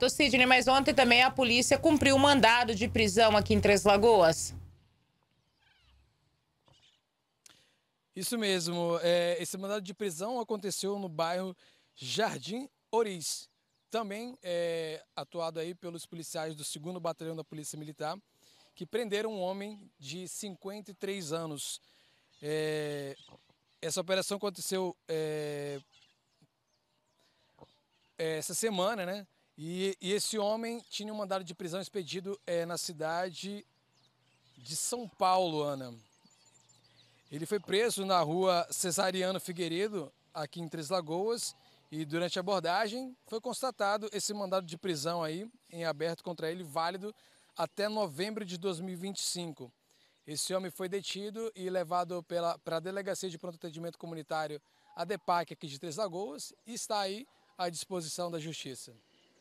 Tô Sidney, mas ontem também a polícia cumpriu o mandado de prisão aqui em Três Lagoas. Isso mesmo. É, esse mandado de prisão aconteceu no bairro Jardim Oriz. Também é, atuado aí pelos policiais do 2 Batalhão da Polícia Militar, que prenderam um homem de 53 anos. É, essa operação aconteceu é, é, essa semana, né? E, e esse homem tinha um mandado de prisão expedido é, na cidade de São Paulo, Ana. Ele foi preso na rua Cesariano Figueiredo, aqui em Três Lagoas, e durante a abordagem foi constatado esse mandado de prisão aí, em aberto contra ele, válido até novembro de 2025. Esse homem foi detido e levado pela, para a Delegacia de Pronto Atendimento Comunitário, a DEPAC, aqui de Três Lagoas, e está aí à disposição da Justiça.